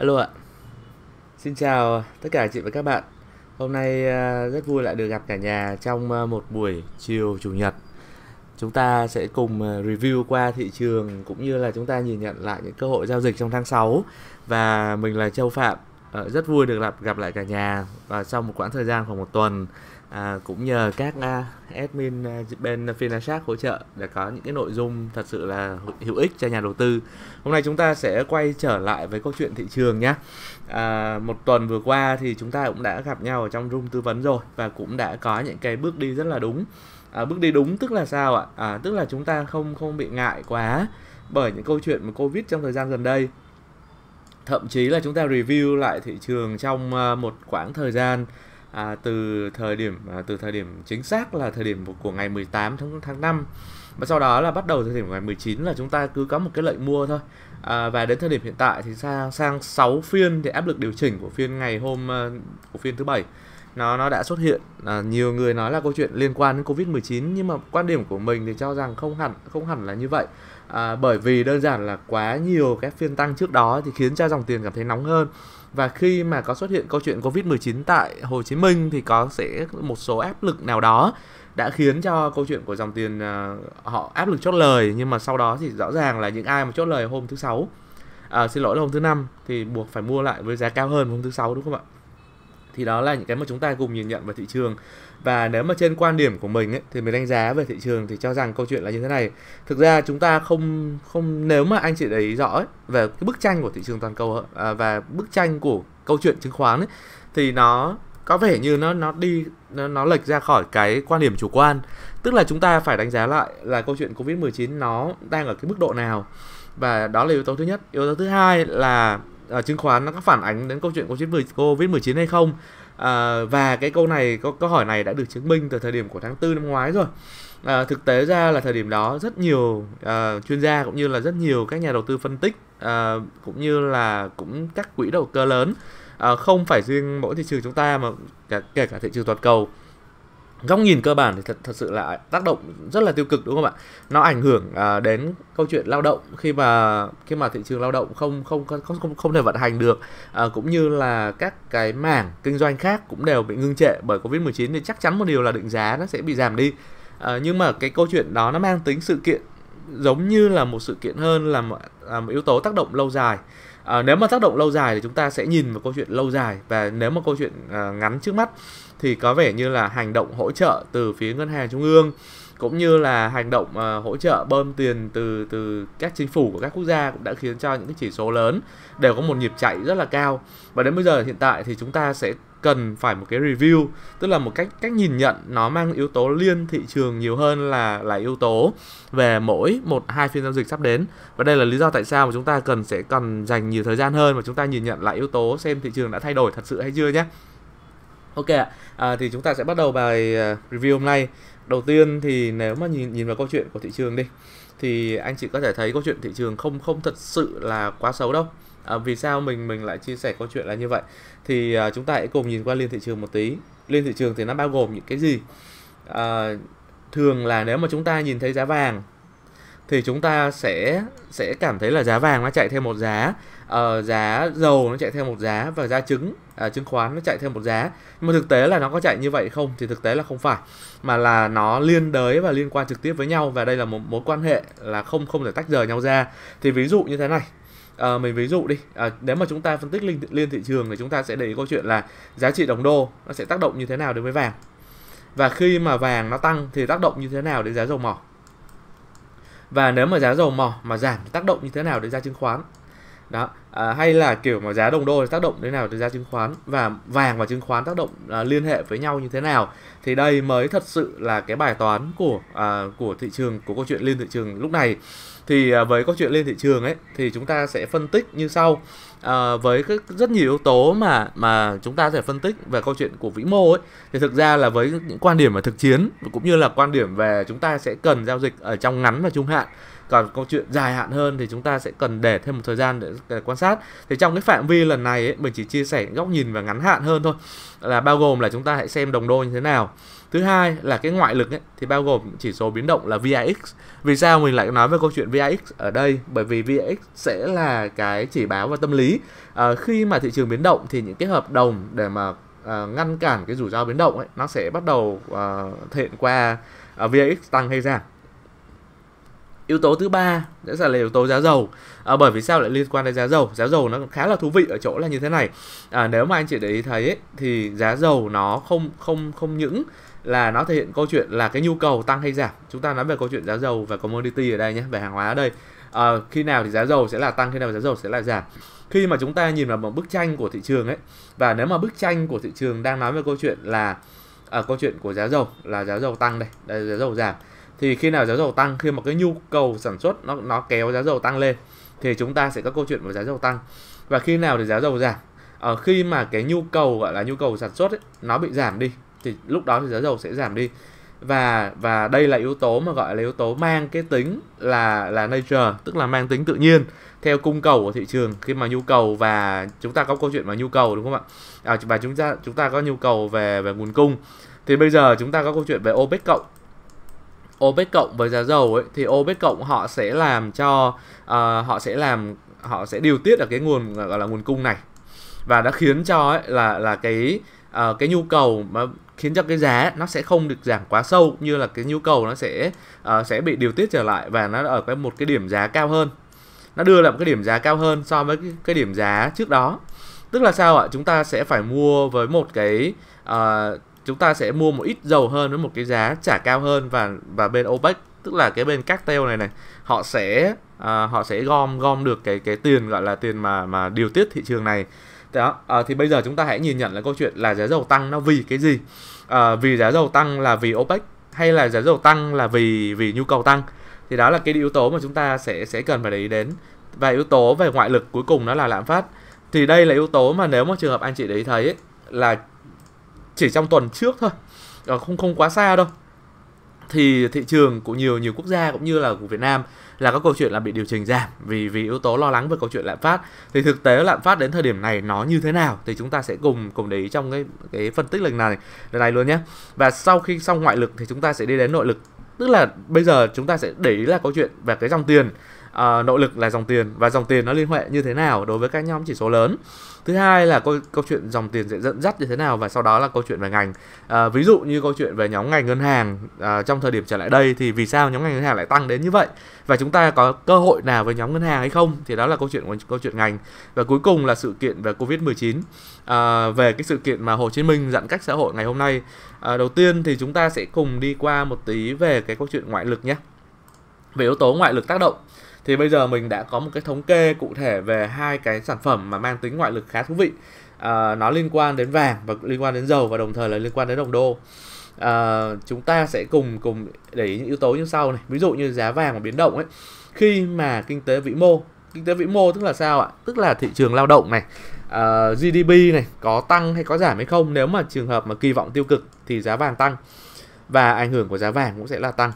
Alo ạ. Xin chào tất cả chị và các bạn. Hôm nay à, rất vui lại được gặp cả nhà trong à, một buổi chiều chủ nhật. Chúng ta sẽ cùng à, review qua thị trường cũng như là chúng ta nhìn nhận lại những cơ hội giao dịch trong tháng 6 và mình là Châu Phạm. Ờ, rất vui được gặp gặp lại cả nhà và sau một quãng thời gian khoảng một tuần à, cũng nhờ các uh, admin uh, bên Finashark hỗ trợ để có những cái nội dung thật sự là hữu ích cho nhà đầu tư. Hôm nay chúng ta sẽ quay trở lại với câu chuyện thị trường nhé. À, một tuần vừa qua thì chúng ta cũng đã gặp nhau ở trong room tư vấn rồi và cũng đã có những cái bước đi rất là đúng. À, bước đi đúng tức là sao ạ? À, tức là chúng ta không không bị ngại quá bởi những câu chuyện mà covid trong thời gian gần đây thậm chí là chúng ta review lại thị trường trong à, một khoảng thời gian à, từ thời điểm à, từ thời điểm chính xác là thời điểm của ngày 18 tháng tháng 5 và sau đó là bắt đầu thời điểm của ngày 19 là chúng ta cứ có một cái lệnh mua thôi à, và đến thời điểm hiện tại thì sang sang 6 phiên thì áp lực điều chỉnh của phiên ngày hôm ờ, của phiên thứ bảy nó nó đã xuất hiện à, nhiều người nói là câu chuyện liên quan đến covid 19 nhưng mà quan điểm của mình thì cho rằng không hẳn không hẳn là như vậy à, bởi vì đơn giản là quá nhiều các phiên tăng trước đó thì khiến cho dòng tiền cảm thấy nóng hơn và khi mà có xuất hiện câu chuyện Covid-19 tại Hồ Chí Minh thì có sẽ một số áp lực nào đó đã khiến cho câu chuyện của dòng tiền à, họ áp lực chốt lời nhưng mà sau đó thì rõ ràng là những ai mà chốt lời hôm thứ sáu à, xin lỗi là hôm thứ năm thì buộc phải mua lại với giá cao hơn hôm thứ sáu đúng không ạ thì đó là những cái mà chúng ta cùng nhìn nhận vào thị trường và nếu mà trên quan điểm của mình ấy, thì mình đánh giá về thị trường thì cho rằng câu chuyện là như thế này thực ra chúng ta không không nếu mà anh chị để ý rõ ấy, về cái bức tranh của thị trường toàn cầu à, và bức tranh của câu chuyện chứng khoán ấy, thì nó có vẻ như nó nó đi nó, nó lệch ra khỏi cái quan điểm chủ quan tức là chúng ta phải đánh giá lại là câu chuyện covid 19 nó đang ở cái mức độ nào và đó là yếu tố thứ nhất yếu tố thứ hai là uh, chứng khoán nó có phản ánh đến câu chuyện covid 19 hay không à, và cái câu này câu câu hỏi này đã được chứng minh từ thời điểm của tháng 4 năm ngoái rồi à, thực tế ra là thời điểm đó rất nhiều à, chuyên gia cũng như là rất nhiều các nhà đầu tư phân tích à, cũng như là cũng các quỹ đầu cơ lớn à, không phải riêng mỗi thị trường chúng ta mà cả, kể cả thị trường toàn cầu góc nhìn cơ bản thì thật thật sự là tác động rất là tiêu cực đúng không ạ? Nó ảnh hưởng à, đến câu chuyện lao động khi mà khi mà thị trường lao động không không không không, không thể vận hành được à, cũng như là các cái mảng kinh doanh khác cũng đều bị ngưng trệ bởi Covid-19 thì chắc chắn một điều là định giá nó sẽ bị giảm đi. À, nhưng mà cái câu chuyện đó nó mang tính sự kiện giống như là một sự kiện hơn là một, à, một yếu tố tác động lâu dài à, nếu mà tác động lâu dài thì chúng ta sẽ nhìn vào câu chuyện lâu dài và nếu mà câu chuyện à, ngắn trước mắt thì có vẻ như là hành động hỗ trợ từ phía ngân hàng trung ương cũng như là hành động à, hỗ trợ bơm tiền từ từ các chính phủ của các quốc gia cũng đã khiến cho những cái chỉ số lớn đều có một nhịp chạy rất là cao và đến bây giờ hiện tại thì chúng ta sẽ cần phải một cái review tức là một cách cách nhìn nhận nó mang yếu tố liên thị trường nhiều hơn là là yếu tố về mỗi một hai phiên giao dịch sắp đến và đây là lý do tại sao mà chúng ta cần sẽ cần dành nhiều thời gian hơn mà chúng ta nhìn nhận lại yếu tố xem thị trường đã thay đổi thật sự hay chưa nhé ok ạ à, thì chúng ta sẽ bắt đầu bài à, review hôm nay đầu tiên thì nếu mà nhìn nhìn vào câu chuyện của thị trường đi thì anh chị có thể thấy câu chuyện thị trường không không thật sự là quá xấu đâu à, vì sao mình mình lại chia sẻ câu chuyện là như vậy thì à, chúng ta hãy cùng nhìn qua liên thị trường một tí liên thị trường thì nó bao gồm những cái gì à, thường là nếu mà chúng ta nhìn thấy giá vàng thì chúng ta sẽ sẽ cảm thấy là giá vàng nó chạy theo một giá uh, giá dầu nó chạy theo một giá và giá chứng uh, à, chứng khoán nó chạy theo một giá nhưng mà thực tế là nó có chạy như vậy không thì thực tế là không phải mà là nó liên đới và liên quan trực tiếp với nhau và đây là một mối quan hệ là không không thể tách rời nhau ra thì ví dụ như thế này à, mình ví dụ đi à, nếu mà chúng ta phân tích liên, liên thị trường thì chúng ta sẽ để ý câu chuyện là giá trị đồng đô nó sẽ tác động như thế nào đối với vàng và khi mà vàng nó tăng thì tác động như thế nào đến giá dầu mỏ và nếu mà giá dầu mỏ mà giảm thì tác động như thế nào đến giá chứng khoán đó à, hay là kiểu mà giá đồng đô tác động thế nào tới giá chứng khoán và vàng và chứng khoán tác động à, liên hệ với nhau như thế nào thì đây mới thật sự là cái bài toán của à, của thị trường của câu chuyện liên thị trường lúc này thì à, với câu chuyện lên thị trường ấy thì chúng ta sẽ phân tích như sau à, với cái rất nhiều yếu tố mà mà chúng ta sẽ phân tích về câu chuyện của vĩ mô ấy thì thực ra là với những quan điểm về thực chiến cũng như là quan điểm về chúng ta sẽ cần giao dịch ở trong ngắn và trung hạn còn câu chuyện dài hạn hơn thì chúng ta sẽ cần để thêm một thời gian để, để quan sát thì trong cái phạm vi lần này ấy, mình chỉ chia sẻ góc nhìn và ngắn hạn hơn thôi là bao gồm là chúng ta hãy xem đồng đô như thế nào thứ hai là cái ngoại lực ấy, thì bao gồm chỉ số biến động là VIX vì sao mình lại nói về câu chuyện VIX ở đây bởi vì VIX sẽ là cái chỉ báo và tâm lý à, khi mà thị trường biến động thì những cái hợp đồng để mà à, ngăn cản cái rủi ro biến động ấy nó sẽ bắt đầu à, thể hiện qua à, VIX tăng hay giảm yếu tố thứ ba sẽ là, yếu tố giá dầu à, bởi vì sao lại liên quan đến giá dầu giá dầu nó khá là thú vị ở chỗ là như thế này à, nếu mà anh chị để ý thấy ấy, thì giá dầu nó không không không những là nó thể hiện câu chuyện là cái nhu cầu tăng hay giảm chúng ta nói về câu chuyện giá dầu và commodity ở đây nhé về hàng hóa ở đây à, khi nào thì giá dầu sẽ là tăng khi nào giá dầu sẽ là giảm khi mà chúng ta nhìn vào một bức tranh của thị trường ấy và nếu mà bức tranh của thị trường đang nói về câu chuyện là à, câu chuyện của giá dầu là giá dầu tăng đây đây giá dầu giảm thì khi nào giá dầu tăng khi mà cái nhu cầu sản xuất nó nó kéo giá dầu tăng lên thì chúng ta sẽ có câu chuyện về giá dầu tăng và khi nào thì giá dầu giảm ở ờ, à, khi mà cái nhu cầu gọi là nhu cầu sản xuất ấy, nó bị giảm đi thì lúc đó thì giá dầu sẽ giảm đi và và đây là yếu tố mà gọi là yếu tố mang cái tính là là nature tức là mang tính tự nhiên theo cung cầu của thị trường khi mà nhu cầu và chúng ta có câu chuyện mà nhu cầu đúng không ạ à, và chúng ta chúng ta có nhu cầu về về nguồn cung thì bây giờ chúng ta có câu chuyện về OPEC cộng OPEC cộng với giá dầu ấy thì OPEC cộng họ sẽ làm cho uh, họ sẽ làm họ sẽ điều tiết ở cái nguồn gọi là nguồn cung này và đã khiến cho ấy, là là cái uh, cái nhu cầu mà khiến cho cái giá nó sẽ không được giảm quá sâu như là cái nhu cầu nó sẽ uh, sẽ bị điều tiết trở lại và nó ở cái một cái điểm giá cao hơn nó đưa lại một cái điểm giá cao hơn so với cái, cái điểm giá trước đó tức là sao ạ chúng ta sẽ phải mua với một cái uh, chúng ta sẽ mua một ít dầu hơn với một cái giá trả cao hơn và và bên OPEC tức là cái bên các teo này này họ sẽ uh, họ sẽ gom gom được cái cái tiền gọi là tiền mà mà điều tiết thị trường này đó à, thì bây giờ chúng ta hãy nhìn nhận là câu chuyện là giá dầu tăng nó vì cái gì à, vì giá dầu tăng là vì OPEC hay là giá dầu tăng là vì vì nhu cầu tăng thì đó là cái yếu tố mà chúng ta sẽ sẽ cần phải để ý đến và yếu tố về ngoại lực cuối cùng đó là lạm phát thì đây là yếu tố mà nếu mà trường hợp anh chị để ý thấy ấy, là chỉ trong tuần trước thôi ờ, không không quá xa đâu thì thị trường của nhiều nhiều quốc gia cũng như là của Việt Nam là các câu chuyện là bị điều chỉnh giảm vì vì yếu tố lo lắng về câu chuyện lạm phát thì thực tế lạm phát đến thời điểm này nó như thế nào thì chúng ta sẽ cùng cùng để ý trong cái cái phân tích lần này lần này luôn nhé và sau khi xong ngoại lực thì chúng ta sẽ đi đến nội lực tức là bây giờ chúng ta sẽ để ý là câu chuyện về cái dòng tiền uh, nội lực là dòng tiền và dòng tiền nó liên hệ như thế nào đối với các nhóm chỉ số lớn thứ hai là câu, câu chuyện dòng tiền sẽ dẫn dắt như thế nào và sau đó là câu chuyện về ngành à, ví dụ như câu chuyện về nhóm ngành ngân hàng à, trong thời điểm trở lại đây thì vì sao nhóm ngành ngân hàng lại tăng đến như vậy và chúng ta có cơ hội nào với nhóm ngân hàng hay không thì đó là câu chuyện của câu chuyện ngành và cuối cùng là sự kiện về covid 19 à, về cái sự kiện mà Hồ Chí Minh giãn cách xã hội ngày hôm nay à, đầu tiên thì chúng ta sẽ cùng đi qua một tí về cái câu chuyện ngoại lực nhé về yếu tố ngoại lực tác động thì bây giờ mình đã có một cái thống kê cụ thể về hai cái sản phẩm mà mang tính ngoại lực khá thú vị à, nó liên quan đến vàng và liên quan đến dầu và đồng thời là liên quan đến đồng đô à, chúng ta sẽ cùng cùng để ý những yếu tố như sau này ví dụ như giá vàng và biến động ấy khi mà kinh tế vĩ mô kinh tế vĩ mô tức là sao ạ tức là thị trường lao động này uh, à, GDP này có tăng hay có giảm hay không nếu mà trường hợp mà kỳ vọng tiêu cực thì giá vàng tăng và ảnh hưởng của giá vàng cũng sẽ là tăng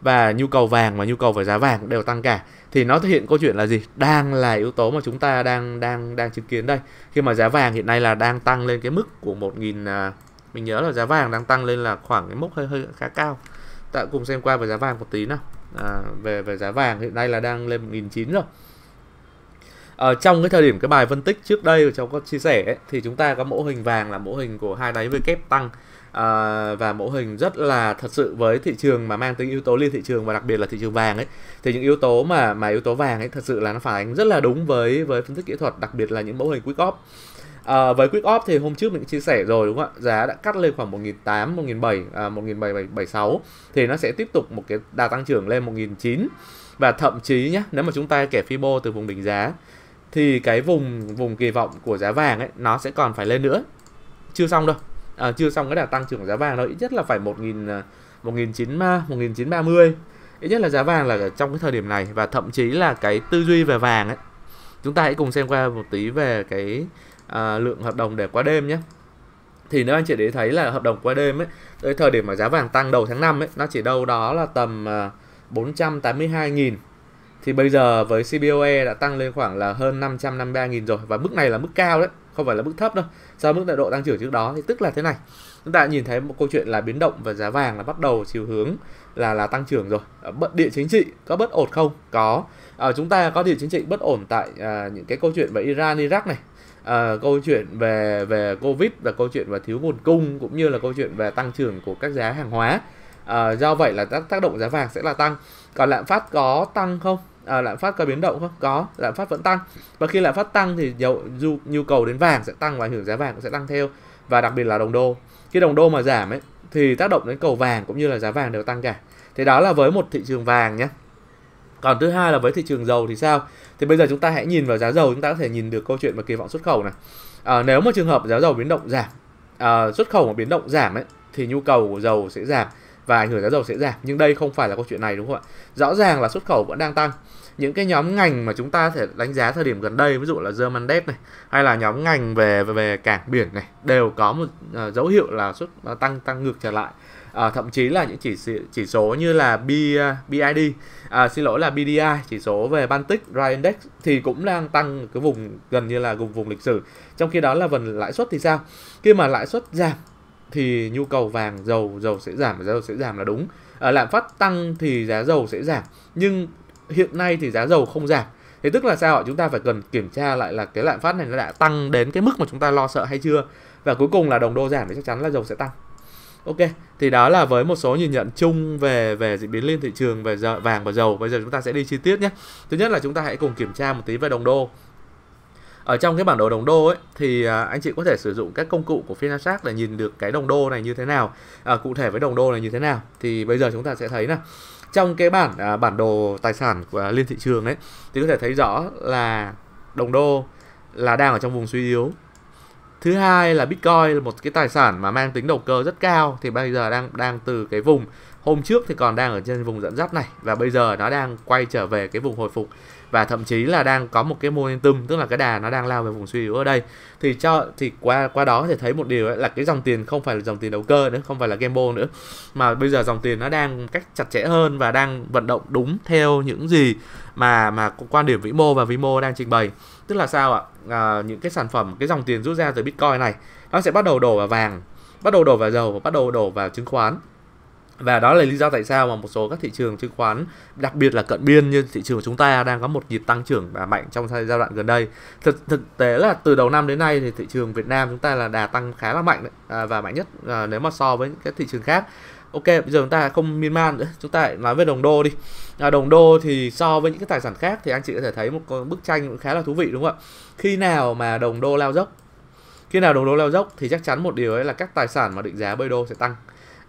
và nhu cầu vàng và nhu cầu về giá vàng cũng đều tăng cả thì nó thể hiện câu chuyện là gì đang là yếu tố mà chúng ta đang đang đang chứng kiến đây khi mà giá vàng hiện nay là đang tăng lên cái mức của một nghìn à, mình nhớ là giá vàng đang tăng lên là khoảng cái mốc hơi hơi khá cao ta cùng xem qua về giá vàng một tí nào à, về về giá vàng hiện nay là đang lên một nghìn chín rồi ở ờ, trong cái thời điểm cái bài phân tích trước đây cháu có chia sẻ ấy, thì chúng ta có mẫu hình vàng là mẫu hình của hai đáy với kép tăng à, và mẫu hình rất là thật sự với thị trường mà mang tính yếu tố liên thị trường và đặc biệt là thị trường vàng ấy thì những yếu tố mà mà yếu tố vàng ấy thật sự là nó phản ánh rất là đúng với với phân tích kỹ thuật đặc biệt là những mẫu hình quick op À, ờ, với Quick Op thì hôm trước mình chia sẻ rồi đúng không ạ? Giá đã cắt lên khoảng 1.800, 1.700, à, 1.776 thì nó sẽ tiếp tục một cái đà tăng trưởng lên 1.900 và thậm chí nhé, nếu mà chúng ta kẻ Fibo từ vùng đỉnh giá thì cái vùng vùng kỳ vọng của giá vàng ấy nó sẽ còn phải lên nữa. Chưa xong đâu à, chưa xong cái đà tăng trưởng giá vàng đâu ít nhất là phải một à, một nghìn nghìn chín 1000 1900 1930 ít nhất là giá vàng là trong cái thời điểm này và thậm chí là cái tư duy về vàng ấy chúng ta hãy cùng xem qua một tí về cái à, lượng hợp đồng để qua đêm nhé thì nếu anh chị để thấy là hợp đồng qua đêm ấy tới thời điểm mà giá vàng tăng đầu tháng 5 ấy nó chỉ đâu đó là tầm à, 482.000 thì bây giờ với CBOE đã tăng lên khoảng là hơn 553.000 rồi và mức này là mức cao đấy không phải là mức thấp đâu do mức độ tăng trưởng trước đó thì tức là thế này chúng ta nhìn thấy một câu chuyện là biến động và giá vàng là bắt đầu chiều hướng là là tăng trưởng rồi ờ, bận địa chính trị có bất ổn không có à, chúng ta có địa chính trị bất ổn tại à, những cái câu chuyện về Iran Iraq này à, câu chuyện về về covid và câu chuyện về thiếu nguồn cung cũng như là câu chuyện về tăng trưởng của các giá hàng hóa à, do vậy là tác tác động giá vàng sẽ là tăng còn lạm phát có tăng không à, lạm phát có biến động không có lạm phát vẫn tăng và khi lạm phát tăng thì nhiều, nhu, nhu cầu đến vàng sẽ tăng và ảnh hưởng giá vàng cũng sẽ tăng theo và đặc biệt là đồng đô khi đồng đô mà giảm ấy thì tác động đến cầu vàng cũng như là giá vàng đều tăng cả thế đó là với một thị trường vàng nhé còn thứ hai là với thị trường dầu thì sao thì bây giờ chúng ta hãy nhìn vào giá dầu chúng ta có thể nhìn được câu chuyện về kỳ vọng xuất khẩu này à, nếu mà trường hợp giá dầu biến động giảm à, xuất khẩu mà biến động giảm ấy thì nhu cầu của dầu sẽ giảm và ảnh hưởng giá dầu sẽ giảm nhưng đây không phải là câu chuyện này đúng không ạ rõ ràng là xuất khẩu vẫn đang tăng những cái nhóm ngành mà chúng ta thể đánh giá thời điểm gần đây ví dụ là German Dev này hay là nhóm ngành về về, về cảng biển này đều có một uh, dấu hiệu là xuất uh, tăng tăng ngược trở lại à, thậm chí là những chỉ chỉ số như là B, BID à, xin lỗi là BDI chỉ số về Baltic Dry Index thì cũng đang tăng cái vùng gần như là vùng vùng lịch sử trong khi đó là phần lãi suất thì sao khi mà lãi suất giảm thì nhu cầu vàng dầu dầu sẽ giảm và dầu sẽ giảm là đúng à, lạm phát tăng thì giá dầu sẽ giảm nhưng hiện nay thì giá dầu không giảm thế tức là sao chúng ta phải cần kiểm tra lại là cái lạm phát này nó đã tăng đến cái mức mà chúng ta lo sợ hay chưa và cuối cùng là đồng đô giảm thì chắc chắn là dầu sẽ tăng ok thì đó là với một số nhìn nhận chung về về diễn biến lên thị trường về giờ vàng và dầu bây giờ chúng ta sẽ đi chi tiết nhé thứ nhất là chúng ta hãy cùng kiểm tra một tí về đồng đô ở trong cái bản đồ đồng đô ấy thì à, anh chị có thể sử dụng các công cụ của Finasac để nhìn được cái đồng đô này như thế nào à, cụ thể với đồng đô này như thế nào thì bây giờ chúng ta sẽ thấy nè trong cái bản à, bản đồ tài sản của liên thị trường đấy thì có thể thấy rõ là đồng đô là đang ở trong vùng suy yếu thứ hai là bitcoin là một cái tài sản mà mang tính đầu cơ rất cao thì bây giờ đang đang từ cái vùng hôm trước thì còn đang ở trên vùng dẫn dắt này và bây giờ nó đang quay trở về cái vùng hồi phục và thậm chí là đang có một cái momentum tức là cái đà nó đang lao về vùng suy yếu ở đây thì cho thì qua qua đó thì thấy một điều ấy, là cái dòng tiền không phải là dòng tiền đầu cơ nữa không phải là gamble nữa mà bây giờ dòng tiền nó đang cách chặt chẽ hơn và đang vận động đúng theo những gì mà mà quan điểm vĩ mô và vĩ mô đang trình bày tức là sao ạ à, những cái sản phẩm cái dòng tiền rút ra từ bitcoin này nó sẽ bắt đầu đổ vào vàng bắt đầu đổ vào dầu và bắt đầu đổ vào chứng khoán và đó là lý do tại sao mà một số các thị trường chứng khoán đặc biệt là cận biên như thị trường của chúng ta đang có một nhịp tăng trưởng và mạnh trong giai đoạn gần đây thực thực tế là từ đầu năm đến nay thì thị trường Việt Nam chúng ta là đà tăng khá là mạnh đấy, à, và mạnh nhất à, nếu mà so với các thị trường khác ok bây giờ chúng ta không miên man nữa chúng ta nói về đồng đô đi à, đồng đô thì so với những cái tài sản khác thì anh chị có thể thấy một bức tranh cũng khá là thú vị đúng không ạ khi nào mà đồng đô lao dốc khi nào đồng đô lao dốc thì chắc chắn một điều ấy là các tài sản mà định giá bởi đô sẽ tăng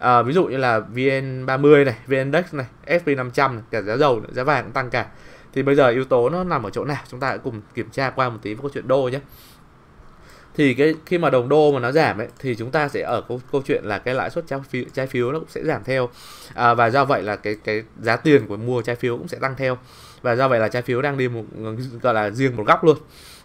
à, ví dụ như là VN30 này, VN này, SP500 cả giá dầu, giá vàng cũng tăng cả. Thì bây giờ yếu tố nó nằm ở chỗ nào? Chúng ta hãy cùng kiểm tra qua một tí với câu chuyện đô nhé. Thì cái khi mà đồng đô mà nó giảm ấy thì chúng ta sẽ ở câu, câu chuyện là cái lãi suất trái phiếu, trái phiếu nó cũng sẽ giảm theo. À, và do vậy là cái cái giá tiền của mua trái phiếu cũng sẽ tăng theo. Và do vậy là trái phiếu đang đi một gọi là riêng một góc luôn.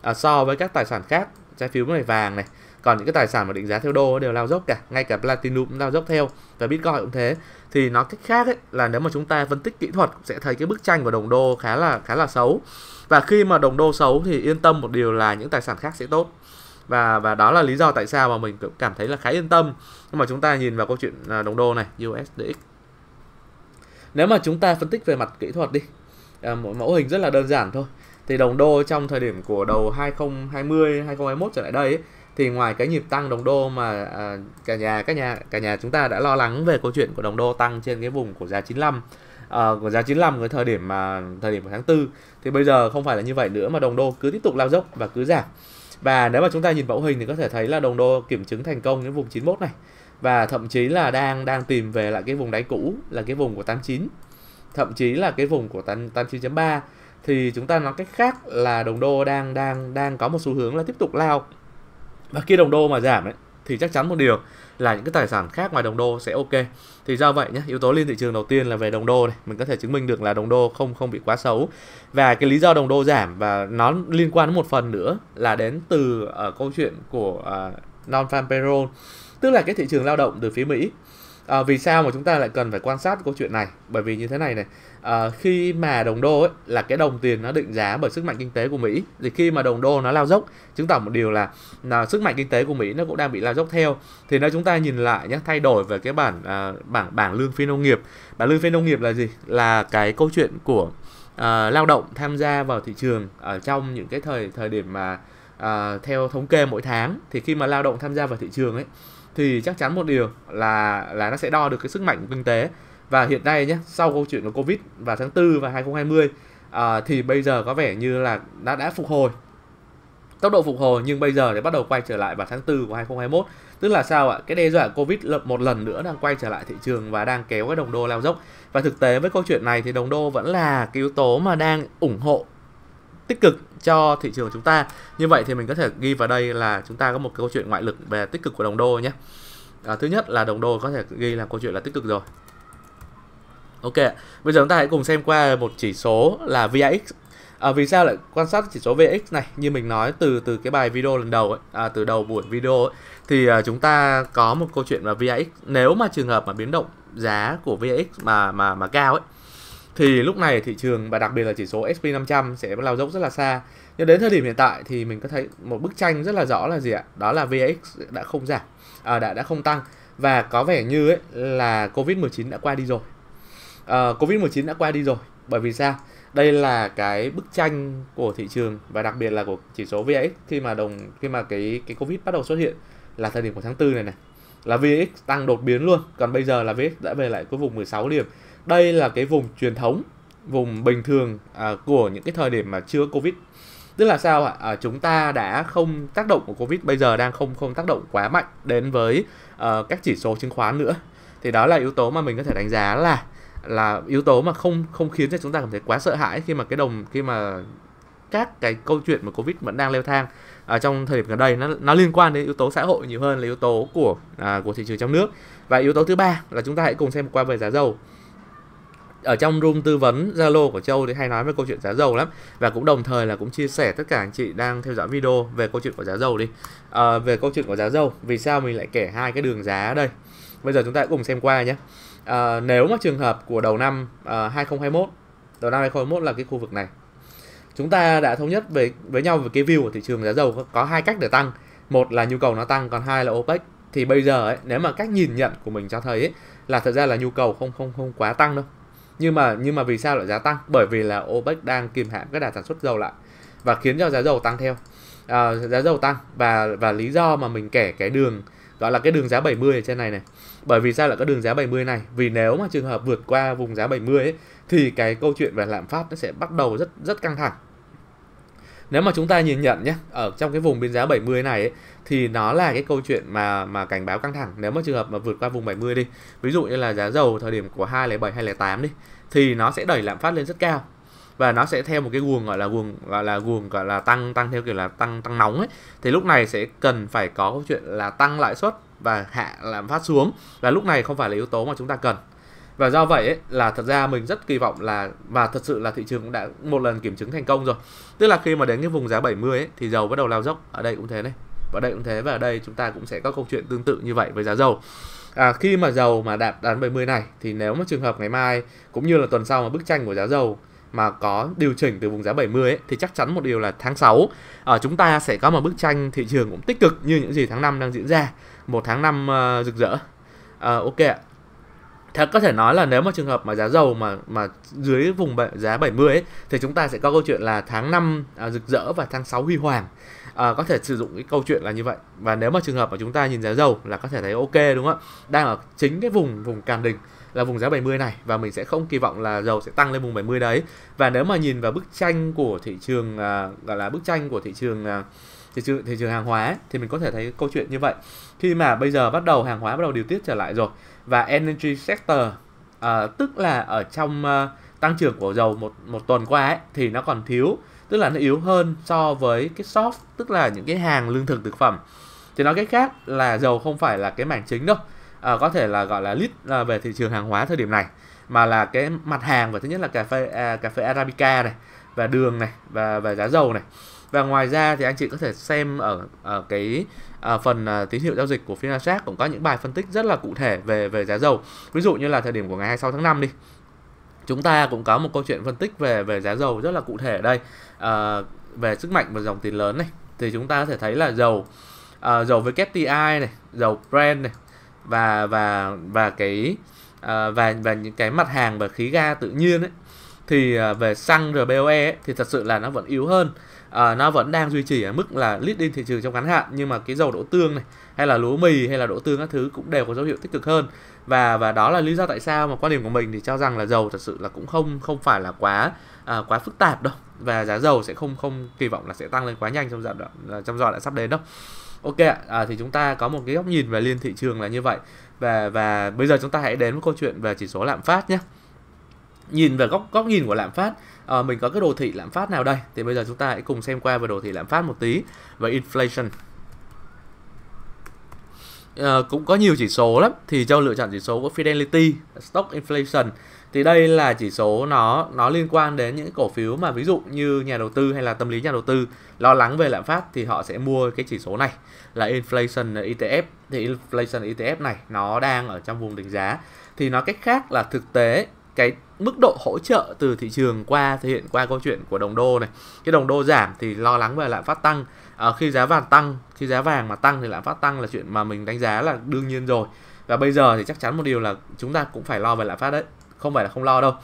À, so với các tài sản khác, trái phiếu này vàng này, còn những cái tài sản mà định giá theo đô đều lao dốc cả ngay cả platinum cũng lao dốc theo và bitcoin cũng thế thì nó cách khác ấy, là nếu mà chúng ta phân tích kỹ thuật sẽ thấy cái bức tranh của đồng đô khá là khá là xấu và khi mà đồng đô xấu thì yên tâm một điều là những tài sản khác sẽ tốt và và đó là lý do tại sao mà mình cảm thấy là khá yên tâm nhưng mà chúng ta nhìn vào câu chuyện à, đồng đô này USDX nếu mà chúng ta phân tích về mặt kỹ thuật đi à, một mẫu hình rất là đơn giản thôi thì đồng đô trong thời điểm của đầu 2020 2021 trở lại đây ấy, thì ngoài cái nhịp tăng đồng đô mà à, cả nhà các nhà cả nhà chúng ta đã lo lắng về câu chuyện của đồng đô tăng trên cái vùng của giá 95 à, của giá 95 cái thời điểm mà thời điểm của tháng 4 thì bây giờ không phải là như vậy nữa mà đồng đô cứ tiếp tục lao dốc và cứ giảm và nếu mà chúng ta nhìn mẫu hình thì có thể thấy là đồng đô kiểm chứng thành công cái vùng 91 này và thậm chí là đang đang tìm về lại cái vùng đáy cũ là cái vùng của 89 thậm chí là cái vùng của 89.3 thì chúng ta nói cách khác là đồng đô đang đang đang có một xu hướng là tiếp tục lao và khi đồng đô mà giảm ấy, thì chắc chắn một điều là những cái tài sản khác ngoài đồng đô sẽ ok thì do vậy nhé yếu tố liên thị trường đầu tiên là về đồng đô này mình có thể chứng minh được là đồng đô không không bị quá xấu và cái lý do đồng đô giảm và nó liên quan một phần nữa là đến từ ở ờ, uh, câu chuyện của uh, ờ, non farm payroll tức là cái thị trường lao động từ phía mỹ à, vì sao mà chúng ta lại cần phải quan sát câu chuyện này bởi vì như thế này này à, khi mà đồng đô ấy, là cái đồng tiền nó định giá bởi sức mạnh kinh tế của Mỹ thì khi mà đồng đô nó lao dốc chứng tỏ một điều là là sức mạnh kinh tế của Mỹ nó cũng đang bị lao dốc theo thì nếu chúng ta nhìn lại nhé thay đổi về cái bản à, ờ, bảng bảng lương phi nông nghiệp bảng lương phi nông nghiệp là gì là cái câu chuyện của à, lao động tham gia vào thị trường ở trong những cái thời thời điểm mà à, theo thống kê mỗi tháng thì khi mà lao động tham gia vào thị trường ấy thì chắc chắn một điều là là nó sẽ đo được cái sức mạnh của kinh tế và hiện nay nhé sau câu chuyện của covid và tháng 4 và 2020 à, thì bây giờ có vẻ như là đã đã phục hồi tốc độ phục hồi nhưng bây giờ thì bắt đầu quay trở lại vào tháng 4 của 2021 tức là sao ạ cái đe dọa covid một lần nữa đang quay trở lại thị trường và đang kéo cái đồng đô leo dốc và thực tế với câu chuyện này thì đồng đô vẫn là cái yếu tố mà đang ủng hộ tích cực cho thị trường chúng ta như vậy thì mình có thể ghi vào đây là chúng ta có một câu chuyện ngoại lực về tích cực của đồng đô nhé à, thứ nhất là đồng đô có thể ghi là câu chuyện là tích cực rồi ok bây giờ chúng ta hãy cùng xem qua một chỉ số là VIX à, vì sao lại quan sát chỉ số VIX này như mình nói từ từ cái bài video lần đầu ấy, à, từ đầu buổi video ấy, thì à, chúng ta có một câu chuyện là VIX nếu mà trường hợp mà biến động giá của VIX mà mà mà cao ấy thì lúc này thị trường và đặc biệt là chỉ số SP500 sẽ lao dốc rất là xa. Nhưng đến thời điểm hiện tại thì mình có thấy một bức tranh rất là rõ là gì ạ? Đó là VX đã không giảm, à, đã đã không tăng và có vẻ như ấy là Covid-19 đã qua đi rồi. À, ờ, Covid-19 đã qua đi rồi. Bởi vì sao? Đây là cái bức tranh của thị trường và đặc biệt là của chỉ số VX khi mà đồng khi mà cái cái Covid bắt đầu xuất hiện là thời điểm của tháng 4 này này là VX tăng đột biến luôn còn bây giờ là VX đã về lại cái vùng 16 điểm đây là cái vùng truyền thống vùng bình thường à, của những cái thời điểm mà chưa covid tức là sao ạ à, chúng ta đã không tác động của covid bây giờ đang không không tác động quá mạnh đến với uh, các chỉ số chứng khoán nữa thì đó là yếu tố mà mình có thể đánh giá là là yếu tố mà không không khiến cho chúng ta cảm thấy quá sợ hãi khi mà cái đồng khi mà các cái câu chuyện mà covid vẫn đang leo thang à, trong thời điểm gần đây nó nó liên quan đến yếu tố xã hội nhiều hơn là yếu tố của à, của thị trường trong nước và yếu tố thứ ba là chúng ta hãy cùng xem qua về giá dầu ở trong room tư vấn Zalo của Châu thì hay nói về câu chuyện giá dầu lắm và cũng đồng thời là cũng chia sẻ tất cả anh chị đang theo dõi video về câu chuyện của giá dầu đi à, về câu chuyện của giá dầu vì sao mình lại kể hai cái đường giá đây bây giờ chúng ta cùng xem qua nhé à, nếu mà trường hợp của đầu năm à, ờ, 2021 đầu năm 2021 là cái khu vực này chúng ta đã thống nhất với với nhau về cái view của thị trường giá dầu có, có hai cách để tăng một là nhu cầu nó tăng còn hai là OPEC thì bây giờ ấy, nếu mà cách nhìn nhận của mình cho thấy ấy, là thật ra là nhu cầu không không không quá tăng đâu nhưng mà nhưng mà vì sao lại giá tăng bởi vì là OPEC đang kìm hãm các đà sản xuất dầu lại và khiến cho giá dầu tăng theo à, giá dầu tăng và và lý do mà mình kể cái đường gọi là cái đường giá 70 ở trên này này bởi vì sao lại có đường giá 70 này vì nếu mà trường hợp vượt qua vùng giá 70 ấy, thì cái câu chuyện về lạm phát nó sẽ bắt đầu rất rất căng thẳng nếu mà chúng ta nhìn nhận nhé ở trong cái vùng biên giá 70 này ấy, thì nó là cái câu chuyện mà mà cảnh báo căng thẳng nếu mà trường hợp mà vượt qua vùng 70 đi ví dụ như là giá dầu thời điểm của 207 208 đi thì nó sẽ đẩy lạm phát lên rất cao và nó sẽ theo một cái guồng gọi là guồng gọi là guồng gọi là tăng tăng theo kiểu là tăng tăng nóng ấy thì lúc này sẽ cần phải có câu chuyện là tăng lãi suất và hạ lạm phát xuống và lúc này không phải là yếu tố mà chúng ta cần và do vậy ấy, là thật ra mình rất kỳ vọng là mà thật sự là thị trường đã một lần kiểm chứng thành công rồi tức là khi mà đến cái vùng giá 70 ấy, thì dầu bắt đầu lao dốc ở đây cũng thế này và đây cũng thế và ở đây chúng ta cũng sẽ có câu chuyện tương tự như vậy với giá dầu à, khi mà dầu mà đạt đán 70 này thì nếu mà trường hợp ngày mai cũng như là tuần sau mà bức tranh của giá dầu mà có điều chỉnh từ vùng giá 70 ấy, thì chắc chắn một điều là tháng 6 ở ờ, chúng ta sẽ có một bức tranh thị trường cũng tích cực như những gì tháng 5 đang diễn ra một tháng 5 uh, ờ, rực rỡ uh, ok ạ Thật có thể nói là nếu mà trường hợp mà giá dầu mà mà dưới vùng giá 70 ấy thì chúng ta sẽ có câu chuyện là tháng 5 à, rực rỡ và tháng 6 huy hoàng. À, có thể sử dụng cái câu chuyện là như vậy. Và nếu mà trường hợp mà chúng ta nhìn giá dầu là có thể thấy ok đúng không ạ? Đang ở chính cái vùng vùng cản đỉnh là vùng giá 70 này và mình sẽ không kỳ vọng là dầu sẽ tăng lên vùng 70 đấy. Và nếu mà nhìn vào bức tranh của thị trường à, gọi là bức tranh của thị trường à, thị trường thị trường hàng hóa thì mình có thể thấy câu chuyện như vậy khi mà bây giờ bắt đầu hàng hóa bắt đầu điều tiết trở lại rồi và energy sector uh, tức là ở trong uh, tăng trưởng của dầu một một tuần qua ấy, thì nó còn thiếu tức là nó yếu hơn so với cái soft tức là những cái hàng lương thực thực phẩm thì nói cách khác là dầu không phải là cái mảng chính đâu à, có thể là gọi là lít à, về thị trường hàng hóa thời điểm này mà là cái mặt hàng và thứ nhất là cà phê à, cà phê arabica này và đường này và và giá dầu này và ngoài ra thì anh chị có thể xem ở, ở cái à, phần ờ, tín hiệu giao dịch của Finachat cũng có những bài phân tích rất là cụ thể về về giá dầu ví dụ như là thời điểm của ngày 26 tháng 5 đi chúng ta cũng có một câu chuyện phân tích về về giá dầu rất là cụ thể ở đây à, về sức mạnh và dòng tiền lớn này thì chúng ta có thể thấy là dầu à, dầu WTI này dầu Brent này và và và cái à, và và những cái mặt hàng và khí ga tự nhiên ấy thì à, về xăng RBOE ấy, thì thật sự là nó vẫn yếu hơn à, nó vẫn đang duy trì ở mức là lead lên thị trường trong ngắn hạn nhưng mà cái dầu đỗ tương này hay là lúa mì hay là đỗ tương các thứ cũng đều có dấu hiệu tích cực hơn và và đó là lý do tại sao mà quan điểm của mình thì cho rằng là dầu thật sự là cũng không không phải là quá à, quá phức tạp đâu và giá dầu sẽ không không kỳ vọng là sẽ tăng lên quá nhanh trong giai đoạn à, trong giai đoạn sắp đến đâu ok ạ à, thì chúng ta có một cái góc nhìn về liên thị trường là như vậy và và bây giờ chúng ta hãy đến với câu chuyện về chỉ số lạm phát nhé nhìn vào góc góc nhìn của lạm phát à, mình có cái đồ thị lạm phát nào đây thì bây giờ chúng ta hãy cùng xem qua về đồ thị lạm phát một tí và inflation à, cũng có nhiều chỉ số lắm thì cho lựa chọn chỉ số của Fidelity Stock Inflation thì đây là chỉ số nó nó liên quan đến những cổ phiếu mà ví dụ như nhà đầu tư hay là tâm lý nhà đầu tư lo lắng về lạm phát thì họ sẽ mua cái chỉ số này là inflation ETF thì inflation ETF này nó đang ở trong vùng đỉnh giá thì nó cách khác là thực tế cái mức độ hỗ trợ từ thị trường qua thể hiện qua câu chuyện của đồng đô này cái đồng đô giảm thì lo lắng về lạm phát tăng à, khi giá vàng tăng khi giá vàng mà tăng thì lạm phát tăng là chuyện mà mình đánh giá là đương nhiên rồi và bây giờ thì chắc chắn một điều là chúng ta cũng phải lo về lạm phát đấy không phải là không lo đâu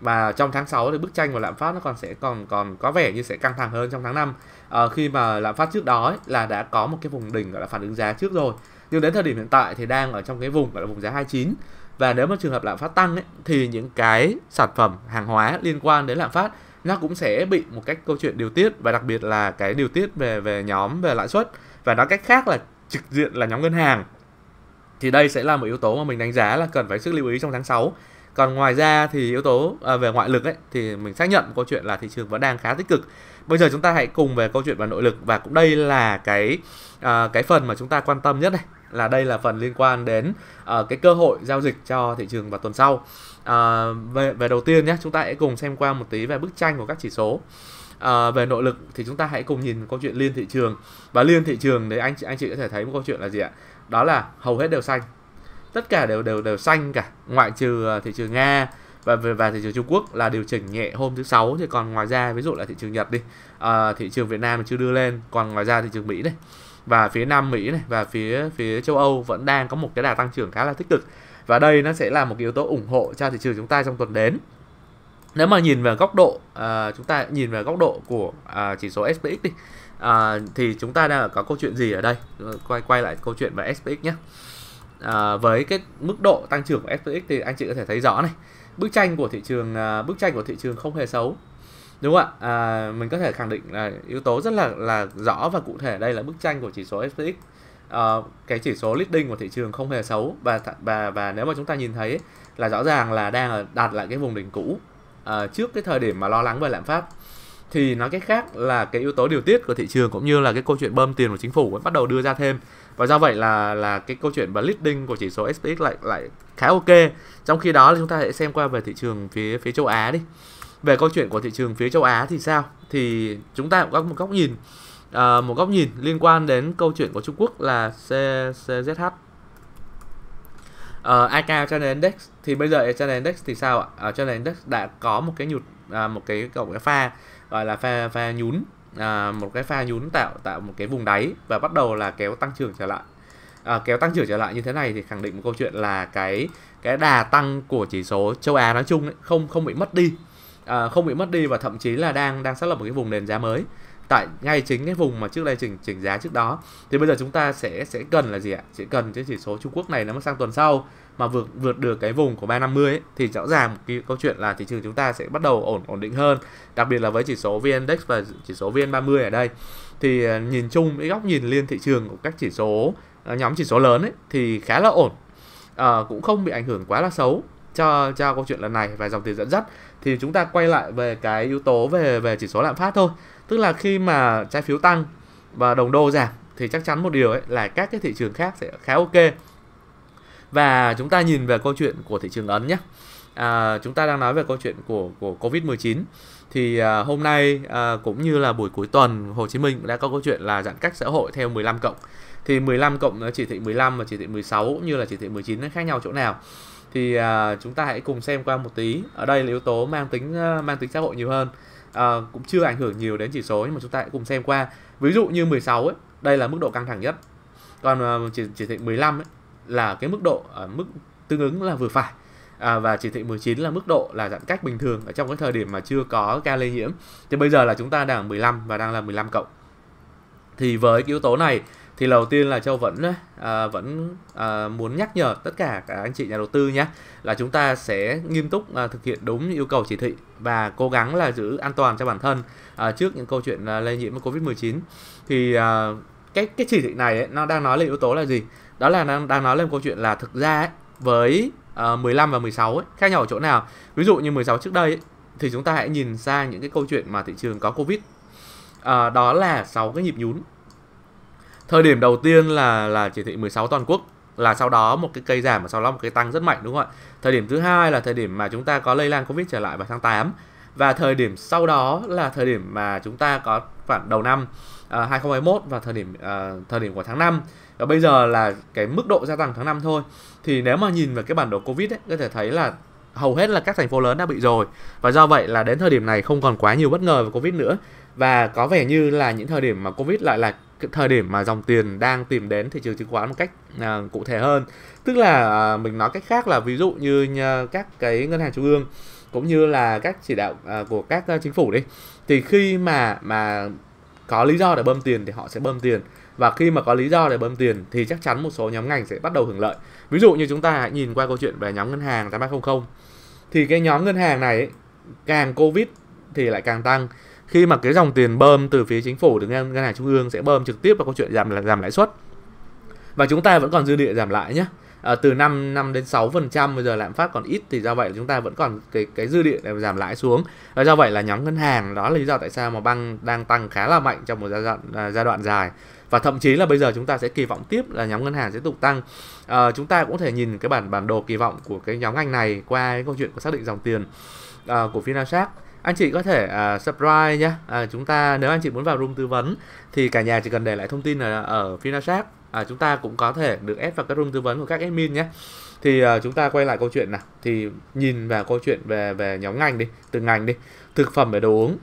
và trong tháng 6 thì bức tranh của lạm phát nó còn sẽ còn còn có vẻ như sẽ căng thẳng hơn trong tháng 5 à, ờ, khi mà lạm phát trước đó ấy, là đã có một cái vùng đỉnh gọi là phản ứng giá trước rồi nhưng đến thời điểm hiện tại thì đang ở trong cái vùng gọi là vùng giá 29 và nếu mà trường hợp lạm phát tăng ấy, thì những cái sản phẩm hàng hóa liên quan đến lạm phát nó cũng sẽ bị một cách câu chuyện điều tiết và đặc biệt là cái điều tiết về về nhóm về lãi suất và nói cách khác là trực diện là nhóm ngân hàng thì đây sẽ là một yếu tố mà mình đánh giá là cần phải sức lưu ý trong tháng 6 còn ngoài ra thì yếu tố à, về ngoại lực ấy thì mình xác nhận câu chuyện là thị trường vẫn đang khá tích cực bây giờ chúng ta hãy cùng về câu chuyện về nội lực và cũng đây là cái à, cái phần mà chúng ta quan tâm nhất này là đây là phần liên quan đến uh, cái cơ hội giao dịch cho thị trường vào tuần sau uh, về về đầu tiên nhé chúng ta hãy cùng xem qua một tí về bức tranh của các chỉ số à, về nội lực thì chúng ta hãy cùng nhìn câu chuyện liên thị trường và liên thị trường đấy anh chị anh chị có thể thấy một câu chuyện là gì ạ đó là hầu hết đều xanh tất cả đều đều đều xanh cả ngoại trừ thị trường nga và về và thị trường Trung Quốc là điều chỉnh nhẹ hôm thứ sáu thì còn ngoài ra ví dụ là thị trường Nhật đi à, thị trường Việt Nam thì chưa đưa lên còn ngoài ra thị trường Mỹ đấy và phía Nam Mỹ này và phía phía châu Âu vẫn đang có một cái đà tăng trưởng khá là tích cực và đây nó sẽ là một cái yếu tố ủng hộ cho thị trường chúng ta trong tuần đến nếu mà nhìn về góc độ uh, chúng ta nhìn về góc độ của uh, chỉ số SPX đi uh, thì chúng ta đang có câu chuyện gì ở đây quay quay lại câu chuyện về SPX nhé uh, với cái mức độ tăng trưởng của SPX thì anh chị có thể thấy rõ này bức tranh của thị trường uh, bức tranh của thị trường không hề xấu đúng không ạ à, mình có thể khẳng định là yếu tố rất là là rõ và cụ thể đây là bức tranh của chỉ số SPX à, ờ, cái chỉ số leading của thị trường không hề xấu và và và nếu mà chúng ta nhìn thấy là rõ ràng là đang đạt lại cái vùng đỉnh cũ à, trước cái thời điểm mà lo lắng về lạm phát thì nói cách khác là cái yếu tố điều tiết của thị trường cũng như là cái câu chuyện bơm tiền của chính phủ bắt đầu đưa ra thêm và do vậy là là cái câu chuyện và leading của chỉ số SPX lại lại khá ok trong khi đó là chúng ta sẽ xem qua về thị trường phía phía châu Á đi về câu chuyện của thị trường phía châu Á thì sao thì chúng ta cũng có một góc nhìn à, một góc nhìn liên quan đến câu chuyện của Trung Quốc là C, CZH uh, ờ, IK Channel Index thì bây giờ Channel Index thì sao ạ? Uh, Channel Index đã có một cái nhụt uh, một cái cộng cái pha gọi là pha pha nhún uh, một cái pha nhún tạo tạo một cái vùng đáy và bắt đầu là kéo tăng trưởng trở lại. Uh, kéo tăng trưởng trở lại như thế này thì khẳng định một câu chuyện là cái cái đà tăng của chỉ số châu Á nói chung ấy, không không bị mất đi à, không bị mất đi và thậm chí là đang đang xác lập một cái vùng nền giá mới tại ngay chính cái vùng mà trước đây chỉnh chỉnh giá trước đó thì bây giờ chúng ta sẽ sẽ cần là gì ạ sẽ cần cái chỉ số Trung Quốc này nó sang tuần sau mà vượt vượt được cái vùng của 350 ấy, thì rõ ràng cái câu chuyện là thị trường chúng ta sẽ bắt đầu ổn ổn định hơn đặc biệt là với chỉ số VN Index và chỉ số VN30 ở đây thì à, nhìn chung cái góc nhìn liên thị trường của các chỉ số à, nhóm chỉ số lớn ấy, thì khá là ổn à, cũng không bị ảnh hưởng quá là xấu cho cho câu chuyện lần này và dòng tiền dẫn dắt thì chúng ta quay lại về cái yếu tố về về chỉ số lạm phát thôi tức là khi mà trái phiếu tăng và đồng đô giảm thì chắc chắn một điều ấy là các cái thị trường khác sẽ khá ok và chúng ta nhìn về câu chuyện của thị trường ấn nhé à, chúng ta đang nói về câu chuyện của của covid 19 thì à, hôm nay à, cũng như là buổi cuối tuần Hồ Chí Minh đã có câu chuyện là giãn cách xã hội theo 15 cộng thì 15 cộng à, chỉ thị 15 và chỉ thị 16 cũng như là chỉ thị 19 nó khác nhau chỗ nào thì à, chúng ta hãy cùng xem qua một tí ở đây là yếu tố mang tính ờ, mang tính xã hội nhiều hơn à, cũng chưa ảnh hưởng nhiều đến chỉ số nhưng mà chúng ta hãy cùng xem qua ví dụ như 16 ấy đây là mức độ căng thẳng nhất còn ờ, chỉ chỉ thị 15 ấy, là cái mức độ ở mức tương ứng là vừa phải à, và chỉ thị 19 là mức độ là giãn cách bình thường ở trong cái thời điểm mà chưa có ca lây nhiễm thì bây giờ là chúng ta đang ở 15 và đang là 15 cộng thì với cái yếu tố này thì đầu tiên là châu vẫn à, vẫn à, muốn nhắc nhở tất cả các anh chị nhà đầu tư nhé là chúng ta sẽ nghiêm túc à, thực hiện đúng yêu cầu chỉ thị và cố gắng là giữ an toàn cho bản thân à, trước những câu chuyện à, lây nhiễm covid 19 thì à, cái cái chỉ thị này ấy, nó đang nói lên yếu tố là gì đó là đang, đang nói lên câu chuyện là thực ra ấy, với uh, à, 15 và 16 ấy, khác nhau ở chỗ nào ví dụ như 16 trước đây ấy, thì chúng ta hãy nhìn sang những cái câu chuyện mà thị trường có covid uh, đó là 6 cái nhịp nhún thời điểm đầu tiên là là chỉ thị 16 toàn quốc là sau đó một cái cây giảm và sau đó một cái tăng rất mạnh đúng không ạ? Thời điểm thứ hai là thời điểm mà chúng ta có lây lan Covid trở lại vào tháng 8 và thời điểm sau đó là thời điểm mà chúng ta có khoảng đầu năm uh, ờ, 2021 và thời điểm uh, thời điểm của tháng 5 và bây giờ là cái mức độ gia tăng tháng 5 thôi thì nếu mà nhìn vào cái bản đồ Covid ấy, có thể thấy là hầu hết là các thành phố lớn đã bị rồi và do vậy là đến thời điểm này không còn quá nhiều bất ngờ về Covid nữa và có vẻ như là những thời điểm mà Covid lại là thời điểm mà dòng tiền đang tìm đến thị trường chứng khoán một cách à, cụ thể hơn tức là à, mình nói cách khác là ví dụ như, như các cái ngân hàng trung ương cũng như là các chỉ đạo à, của các à, chính phủ đi thì khi mà mà có lý do để bơm tiền thì họ sẽ bơm tiền và khi mà có lý do để bơm tiền thì chắc chắn một số nhóm ngành sẽ bắt đầu hưởng lợi ví dụ như chúng ta hãy nhìn qua câu chuyện về nhóm ngân hàng tám thì cái nhóm ngân hàng này càng covid thì lại càng tăng khi mà cái dòng tiền bơm từ phía chính phủ từ ngân, ngân hàng trung ương sẽ bơm trực tiếp vào câu chuyện giảm giảm lãi suất và chúng ta vẫn còn dư địa giảm lại nhé à, từ 5 năm đến 6 phần trăm bây giờ lạm phát còn ít thì do vậy chúng ta vẫn còn cái cái dư địa để giảm lãi xuống và do vậy là nhóm ngân hàng đó là lý do tại sao mà băng đang tăng khá là mạnh trong một giai đoạn à, giai đoạn dài và thậm chí là bây giờ chúng ta sẽ kỳ vọng tiếp là nhóm ngân hàng sẽ tục tăng à, chúng ta cũng có thể nhìn cái bản bản đồ kỳ vọng của cái nhóm ngành này qua cái câu chuyện của xác định dòng tiền à, của Finashark anh chị có thể uh, subscribe nhé à, chúng ta nếu anh chị muốn vào room tư vấn thì cả nhà chỉ cần để lại thông tin là ở Finashark à, chúng ta cũng có thể được ép vào các room tư vấn của các admin nhé thì uh, chúng ta quay lại câu chuyện nào thì nhìn vào câu chuyện về về nhóm ngành đi từng ngành đi thực phẩm và đồ uống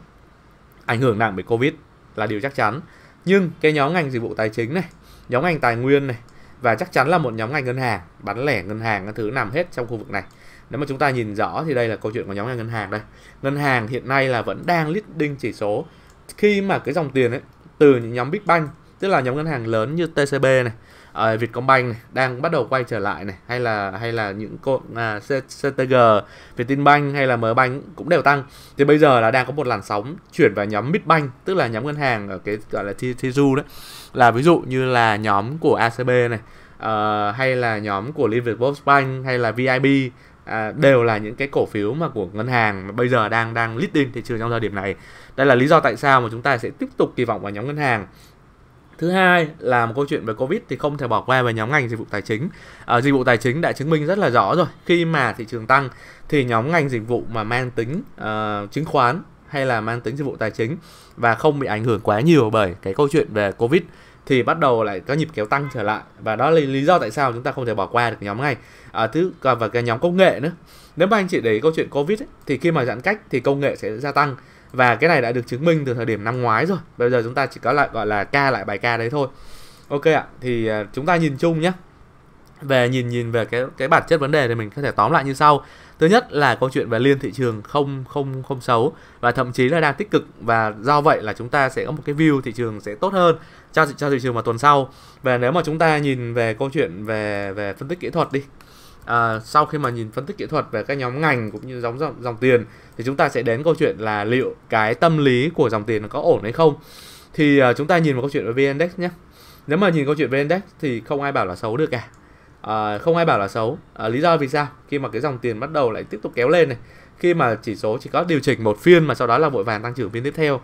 ảnh hưởng nặng bởi covid là điều chắc chắn nhưng cái nhóm ngành dịch vụ tài chính này nhóm ngành tài nguyên này và chắc chắn là một nhóm ngành ngân hàng bán lẻ ngân hàng các thứ nằm hết trong khu vực này nếu mà chúng ta nhìn rõ thì đây là câu chuyện của nhóm ngành ngân hàng đây ngân hàng hiện nay là vẫn đang leading chỉ số khi mà cái dòng tiền ấy từ những nhóm big bank tức là nhóm ngân hàng lớn như TCB này uh, Vietcombank này đang bắt đầu quay trở lại này hay là hay là những cô à, CTG Vietinbank hay là MBank cũng đều tăng thì bây giờ là đang có một làn sóng chuyển vào nhóm Midbank tức là nhóm ngân hàng ở cái gọi là tizu đấy là ví dụ như là nhóm của ACB này uh, hay là nhóm của Liverpool Bank hay là VIB à, đều là những cái cổ phiếu mà của ngân hàng mà bây giờ đang đang leading thị trường trong thời điểm này. Đây là lý do tại sao mà chúng ta sẽ tiếp tục kỳ vọng vào nhóm ngân hàng. Thứ hai là một câu chuyện về Covid thì không thể bỏ qua về nhóm ngành dịch vụ tài chính. À, dịch vụ tài chính đã chứng minh rất là rõ rồi. Khi mà thị trường tăng thì nhóm ngành dịch vụ mà mang tính uh, chứng khoán hay là mang tính dịch vụ tài chính và không bị ảnh hưởng quá nhiều bởi cái câu chuyện về Covid thì bắt đầu lại có nhịp kéo tăng trở lại và đó là lý do tại sao chúng ta không thể bỏ qua được nhóm này à, thứ và cái nhóm công nghệ nữa nếu mà anh chị để ý câu chuyện covid ấy, thì khi mà giãn cách thì công nghệ sẽ gia tăng và cái này đã được chứng minh từ thời điểm năm ngoái rồi bây giờ chúng ta chỉ có lại gọi là ca lại bài ca đấy thôi ok ạ thì à, chúng ta nhìn chung nhé về nhìn nhìn về cái cái bản chất vấn đề thì mình có thể tóm lại như sau thứ nhất là câu chuyện về liên thị trường không không không xấu và thậm chí là đang tích cực và do vậy là chúng ta sẽ có một cái view thị trường sẽ tốt hơn trao dịch thị trường vào tuần sau và nếu mà chúng ta nhìn về câu chuyện về về phân tích kỹ thuật đi à, sau khi mà nhìn phân tích kỹ thuật về các nhóm ngành cũng như dòng, dòng dòng tiền thì chúng ta sẽ đến câu chuyện là liệu cái tâm lý của dòng tiền nó có ổn hay không thì à, chúng ta nhìn vào câu chuyện về vn nhé nếu mà nhìn câu chuyện vn thì không ai bảo là xấu được cả à, không ai bảo là xấu à, lý do vì sao khi mà cái dòng tiền bắt đầu lại tiếp tục kéo lên này khi mà chỉ số chỉ có điều chỉnh một phiên mà sau đó là vội vàng tăng trưởng phiên tiếp theo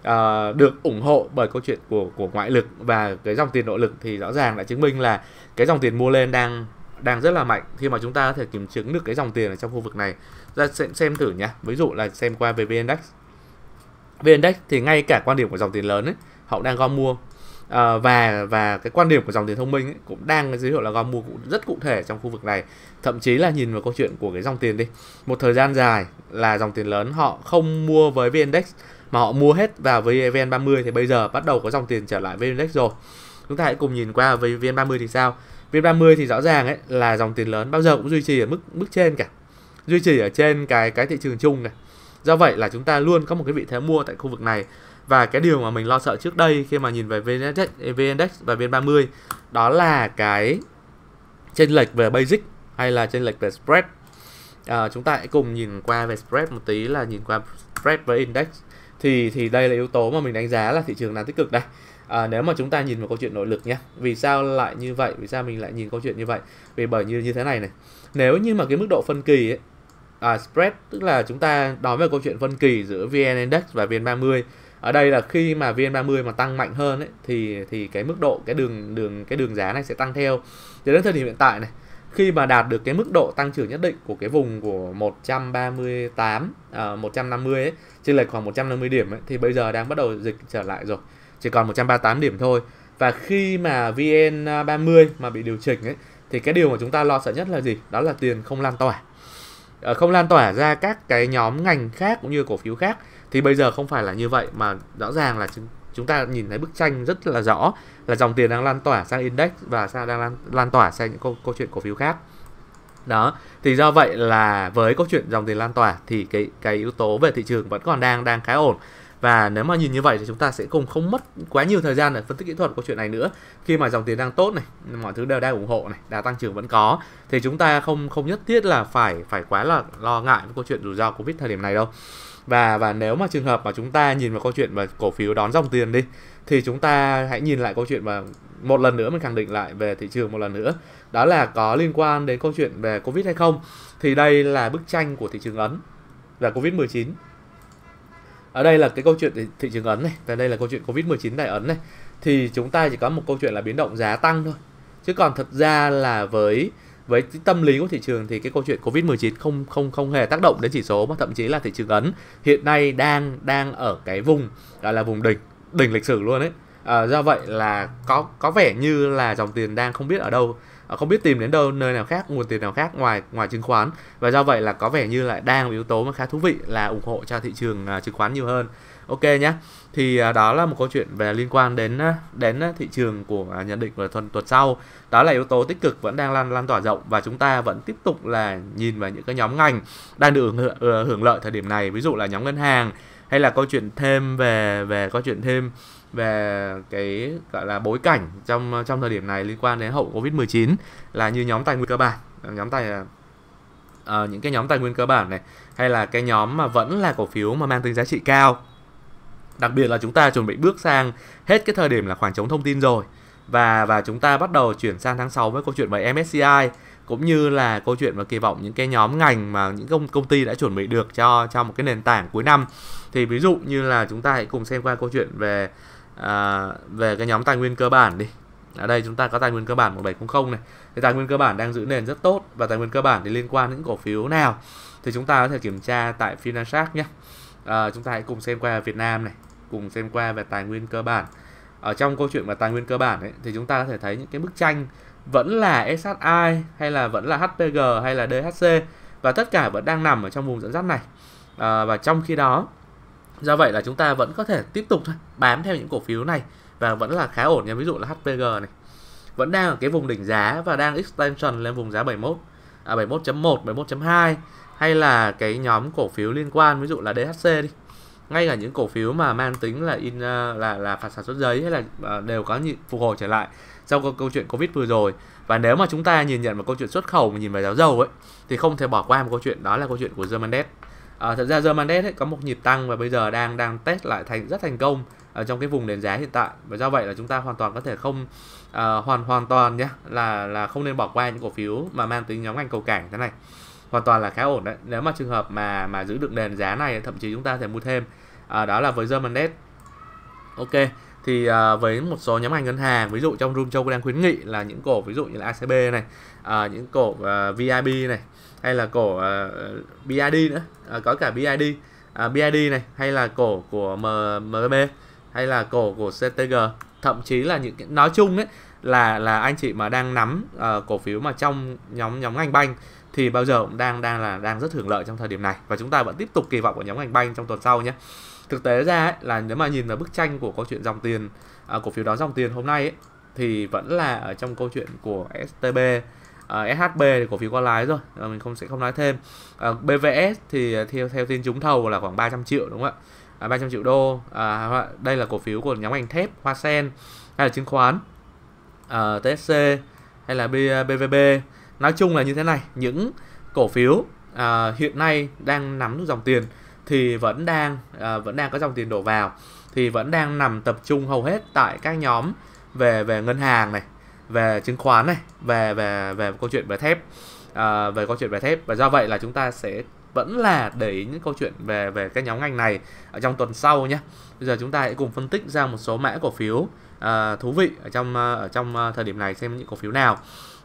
uh, được ủng hộ bởi câu chuyện của của ngoại lực và cái dòng tiền nội lực thì rõ ràng đã chứng minh là cái dòng tiền mua lên đang đang rất là mạnh khi mà chúng ta có thể kiểm chứng được cái dòng tiền ở trong khu vực này. Ra xem, xem thử nhá. Ví dụ là xem qua về VN Index. VN Index thì ngay cả quan điểm của dòng tiền lớn ấy, họ đang gom mua à, và và cái quan điểm của dòng tiền thông minh ấy, cũng đang giới thiệu là gom mua cũng rất cụ thể trong khu vực này thậm chí là nhìn vào câu chuyện của cái dòng tiền đi một thời gian dài là dòng tiền lớn họ không mua với vn index mà họ mua hết vào với VN30 thì bây giờ bắt đầu có dòng tiền trở lại với rồi. Chúng ta hãy cùng nhìn qua với VN30 thì sao? VN30 thì rõ ràng ấy là dòng tiền lớn bao giờ cũng duy trì ở mức mức trên cả. Duy trì ở trên cái cái thị trường chung này. Do vậy là chúng ta luôn có một cái vị thế mua tại khu vực này và cái điều mà mình lo sợ trước đây khi mà nhìn về VN-Index, và VN30 đó là cái chênh lệch về basic hay là chênh lệch về spread. À, chúng ta hãy cùng nhìn qua về spread một tí là nhìn qua spread với index thì thì đây là yếu tố mà mình đánh giá là thị trường đang tích cực đây à, nếu mà chúng ta nhìn vào câu chuyện nội lực nhé vì sao lại như vậy vì sao mình lại nhìn câu chuyện như vậy vì bởi như như thế này này nếu như mà cái mức độ phân kỳ ấy, à, spread tức là chúng ta nói về câu chuyện phân kỳ giữa vn index và vn 30 ở đây là khi mà vn 30 mà tăng mạnh hơn ấy, thì thì cái mức độ cái đường đường cái đường giá này sẽ tăng theo thì đến thời điểm hiện tại này khi mà đạt được cái mức độ tăng trưởng nhất định của cái vùng của 138 à, 150 ấy, chênh lệch khoảng 150 điểm ấy, thì bây giờ đang bắt đầu dịch trở lại rồi chỉ còn 138 điểm thôi và khi mà VN30 mà bị điều chỉnh ấy thì cái điều mà chúng ta lo sợ nhất là gì đó là tiền không lan tỏa ờ, không lan tỏa ra các cái nhóm ngành khác cũng như cổ phiếu khác thì bây giờ không phải là như vậy mà rõ ràng là chúng ta nhìn thấy bức tranh rất là rõ là dòng tiền đang lan tỏa sang index và sang đang lan, lan tỏa sang những câu, câu chuyện cổ phiếu khác đó thì do vậy là với câu chuyện dòng tiền lan tỏa thì cái cái yếu tố về thị trường vẫn còn đang đang khá ổn và nếu mà nhìn như vậy thì chúng ta sẽ cùng không mất quá nhiều thời gian để phân tích kỹ thuật câu chuyện này nữa khi mà dòng tiền đang tốt này mọi thứ đều đang ủng hộ này đã tăng trưởng vẫn có thì chúng ta không không nhất thiết là phải phải quá là lo ngại với câu chuyện rủi ro covid thời điểm này đâu và và nếu mà trường hợp mà chúng ta nhìn vào câu chuyện và cổ phiếu đón dòng tiền đi thì chúng ta hãy nhìn lại câu chuyện mà một lần nữa mình khẳng định lại về thị trường một lần nữa đó là có liên quan đến câu chuyện về covid hay không thì đây là bức tranh của thị trường ấn và covid 19 ở đây là cái câu chuyện thị trường ấn này và đây là câu chuyện covid 19 tại ấn này thì chúng ta chỉ có một câu chuyện là biến động giá tăng thôi chứ còn thật ra là với với tâm lý của thị trường thì cái câu chuyện covid 19 không không không hề tác động đến chỉ số mà thậm chí là thị trường ấn hiện nay đang đang ở cái vùng gọi là vùng đỉnh đỉnh lịch sử luôn đấy à, do vậy là có có vẻ như là dòng tiền đang không biết ở đâu ờ, không biết tìm đến đâu nơi nào khác nguồn tiền nào khác ngoài ngoài chứng khoán và do vậy là có vẻ như lại đang yếu tố mà khá thú vị là ủng hộ cho thị trường uh, chứng khoán nhiều hơn ok nhé thì uh, đó là một câu chuyện về liên quan đến uh, đến uh, thị trường của uh, nhận định của tuần tuần sau đó là yếu tố tích cực vẫn đang lan lan tỏa rộng và chúng ta vẫn tiếp tục là nhìn vào những cái nhóm ngành đang được hưởng, hưởng lợi thời điểm này ví dụ là nhóm ngân hàng hay là câu chuyện thêm về về câu chuyện thêm về cái gọi là bối cảnh trong trong thời điểm này liên quan đến hậu covid 19 là như nhóm tài nguyên cơ bản nhóm tài uh, những cái nhóm tài nguyên cơ bản này hay là cái nhóm mà vẫn là cổ phiếu mà mang tính giá trị cao đặc biệt là chúng ta chuẩn bị bước sang hết cái thời điểm là khoảng trống thông tin rồi và và chúng ta bắt đầu chuyển sang tháng 6 với câu chuyện về MSCI cũng như là câu chuyện và kỳ vọng những cái nhóm ngành mà những công công ty đã chuẩn bị được cho cho một cái nền tảng cuối năm thì ví dụ như là chúng ta hãy cùng xem qua câu chuyện về à, về cái nhóm tài nguyên cơ bản đi ở đây chúng ta có tài nguyên cơ bản 1700 này thì tài nguyên cơ bản đang giữ nền rất tốt và tài nguyên cơ bản thì liên quan đến những cổ phiếu nào thì chúng ta có thể kiểm tra tại Financhart nhé à, chúng ta hãy cùng xem qua Việt Nam này cùng xem qua về tài nguyên cơ bản ở trong câu chuyện về tài nguyên cơ bản ấy, thì chúng ta có thể thấy những cái bức tranh vẫn là SSI hay là vẫn là HPG hay là DHC và tất cả vẫn đang nằm ở trong vùng dẫn dắt này à, và trong khi đó do vậy là chúng ta vẫn có thể tiếp tục thôi bám theo những cổ phiếu này và vẫn là khá ổn nha ví dụ là HPG này vẫn đang ở cái vùng đỉnh giá và đang extension lên vùng giá 71 à 71.1 71.2 hay là cái nhóm cổ phiếu liên quan ví dụ là DHC đi ngay cả những cổ phiếu mà mang tính là in à, là là phạt sản xuất giấy hay là à, đều có nhịp phục hồi trở lại sau câu chuyện covid vừa rồi và nếu mà chúng ta nhìn nhận vào câu chuyện xuất khẩu mà nhìn vào giá dầu ấy thì không thể bỏ qua một câu chuyện đó là câu chuyện của Germandet À, thật ra Germandet ấy, có một nhịp tăng và bây giờ đang đang test lại thành rất thành công ở trong cái vùng nền giá hiện tại và do vậy là chúng ta hoàn toàn có thể không uh, hoàn hoàn toàn nhé là là không nên bỏ qua những cổ phiếu mà mang tính nhóm ngành cầu cảng thế này hoàn toàn là khá ổn đấy nếu mà trường hợp mà mà giữ được nền giá này thậm chí chúng ta có thể mua thêm à, đó là với Germandet ok thì uh, với một số nhóm ngành ngân hàng ví dụ trong room châu đang khuyến nghị là những cổ ví dụ như là acb này uh, những cổ uh, à, vib này hay là cổ uh, bid nữa uh, có cả bid uh, bid này hay là cổ của mgb hay là cổ của ctg thậm chí là những nói chung ấy là là anh chị mà đang nắm uh, cổ phiếu mà trong nhóm nhóm ngành banh thì bao giờ cũng đang đang là đang rất hưởng lợi trong thời điểm này và chúng ta vẫn tiếp tục kỳ vọng của nhóm ngành banh trong tuần sau nhé thực tế ra ấy, là nếu mà nhìn vào bức tranh của câu chuyện dòng tiền à, cổ phiếu đó dòng tiền hôm nay ấy, thì vẫn là ở trong câu chuyện của STB à, SHB thì cổ phiếu có lái rồi à, mình không sẽ không nói thêm à, BVS thì theo theo tin trúng thầu là khoảng 300 triệu đúng không ạ à, 300 triệu đô à, đây là cổ phiếu của nhóm ngành thép Hoa Sen hay là chứng khoán à, TSC hay là BVB à, nói chung là như thế này những cổ phiếu à, hiện nay đang nắm được dòng tiền thì vẫn đang à, vẫn đang có dòng tiền đổ vào thì vẫn đang nằm tập trung hầu hết tại các nhóm về về ngân hàng này về chứng khoán này về về về câu chuyện về thép à, về câu chuyện về thép và do vậy là chúng ta sẽ vẫn là để ý những câu chuyện về về các nhóm ngành này ở trong tuần sau nhé bây giờ chúng ta hãy cùng phân tích ra một số mã cổ phiếu à, thú vị ở trong à, ở trong à, thời điểm này xem những cổ phiếu nào